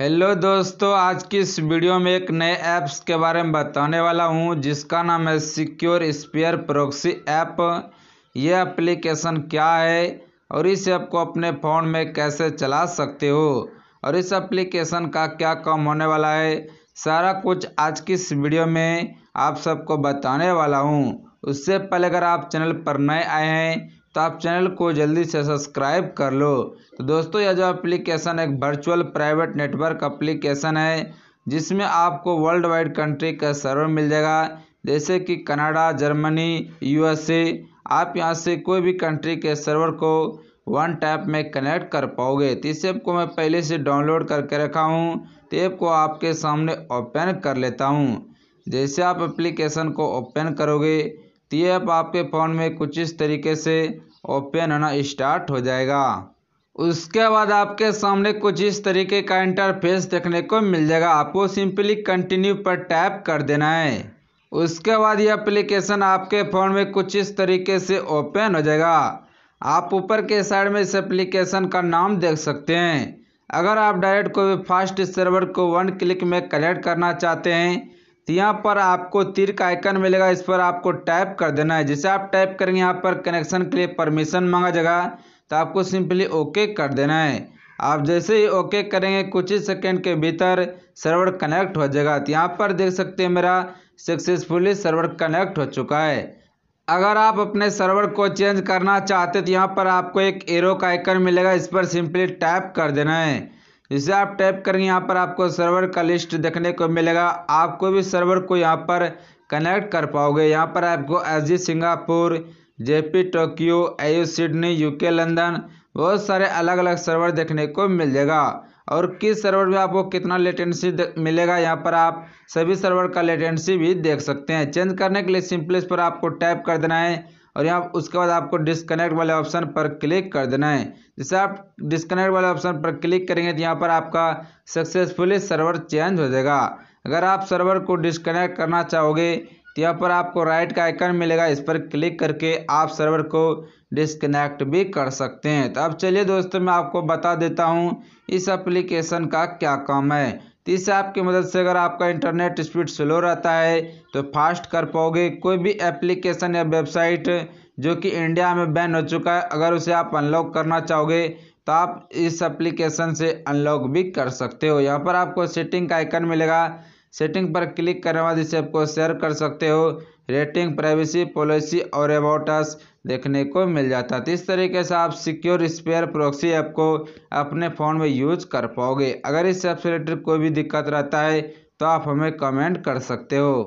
hello दोस्तों आज की इस वीडियो में एक नए ऐप्स के बारे में बताने वाला हूँ जिसका नाम है सिक्योर स्पेयर प्रोक्सी ऐप ये एप्लीकेशन क्या है और इस ऐप को अपने फ़ोन में कैसे चला सकते हो और इस एप्लीकेशन का क्या काम होने वाला है सारा कुछ आज की इस वीडियो में आप सबको बताने वाला हूँ उससे पहले अगर आप चैनल पर नए आए हैं तो आप चैनल को जल्दी से सब्सक्राइब कर लो तो दोस्तों यह जो एप्लीकेशन एक वर्चुअल प्राइवेट नेटवर्क एप्लीकेशन है जिसमें आपको वर्ल्ड वाइड कंट्री का सर्वर मिल जाएगा जैसे कि कनाडा जर्मनी यूएसए आप यहाँ से कोई भी कंट्री के सर्वर को वन टैप में कनेक्ट कर पाओगे तो इस ऐप को मैं पहले से डाउनलोड करके रखा हूँ तो ऐप को आपके सामने ओपन कर लेता हूँ जैसे आप एप्लीकेशन को ओपन करोगे तो ये ऐप आपके फ़ोन में कुछ इस तरीके से ओपन होना स्टार्ट हो जाएगा उसके बाद आपके सामने कुछ इस तरीके का इंटरफेस देखने को मिल जाएगा आपको सिंपली कंटिन्यू पर टैप कर देना है उसके बाद ये एप्लीकेशन आपके फ़ोन में कुछ इस तरीके से ओपन हो जाएगा आप ऊपर के साइड में इस एप्लीकेशन का नाम देख सकते हैं अगर आप डायरेक्ट कोई फास्ट सर्वर को वन क्लिक में कलेक्ट करना चाहते हैं तो यहाँ पर आपको तिर का आइकन मिलेगा इस पर आपको टाइप कर देना है जैसे आप टाइप करेंगे यहाँ पर कनेक्शन के लिए परमिशन मांगा जाएगा तो आपको सिंपली ओके कर देना है आप जैसे ही ओके करेंगे कुछ ही सेकेंड के भीतर सर्वर कनेक्ट हो जाएगा तो यहाँ पर देख सकते हैं मेरा सक्सेसफुली सर्वर कनेक्ट हो चुका है अगर आप अपने सर्वर को चेंज करना चाहते तो यहाँ पर आपको एक एरो का आइकन मिलेगा इस पर सिंपली टैप कर देना है जैसे आप टैप करेंगे यहाँ पर आपको सर्वर का लिस्ट देखने को मिलेगा आप कोई भी सर्वर को यहाँ पर कनेक्ट कर पाओगे यहाँ पर आपको S Singapore JP Tokyo AU Sydney UK London बहुत सारे अलग अलग सर्वर देखने को मिल जाएगा और किस सर्वर में आपको कितना लेटेंसी मिलेगा यहाँ पर आप सभी सर्वर का लेटेंसी भी देख सकते हैं चेंज करने के लिए सिंपली इस पर आपको टैप कर देना है और यहाँ उसके बाद आपको डिसकनेक्ट वाले ऑप्शन पर क्लिक कर देना है जैसे आप डिसकनेक्ट वाले ऑप्शन पर क्लिक करेंगे तो यहाँ पर आपका सक्सेसफुली सर्वर चेंज हो जाएगा अगर आप सर्वर को डिसकनेक्ट करना चाहोगे तो यहाँ पर आपको राइट का आइकन मिलेगा इस पर क्लिक करके आप सर्वर को डिसकनेक्ट भी कर सकते हैं तो अब चलिए दोस्तों मैं आपको बता देता हूँ इस एप्लीकेशन का क्या काम है तो इस ऐप की मदद से अगर आपका इंटरनेट स्पीड स्लो रहता है तो फास्ट कर पाओगे कोई भी एप्लीकेशन या वेबसाइट जो कि इंडिया में बैन हो चुका है अगर उसे आप अनलॉक करना चाहोगे तो आप इस एप्लीकेशन से अनलॉक भी कर सकते हो यहाँ पर आपको सेटिंग का आइकन मिलेगा सेटिंग पर क्लिक करने बाद इसे आपको शेयर कर सकते हो रेटिंग प्राइवेसी पॉलिसी और अबाउटस देखने को मिल जाता है तो इस तरीके से आप सिक्योर स्पेयर प्रोक्सी ऐप को अपने फ़ोन में यूज कर पाओगे अगर इस ऐप से रिलेटेड कोई भी दिक्कत रहता है तो आप हमें कमेंट कर सकते हो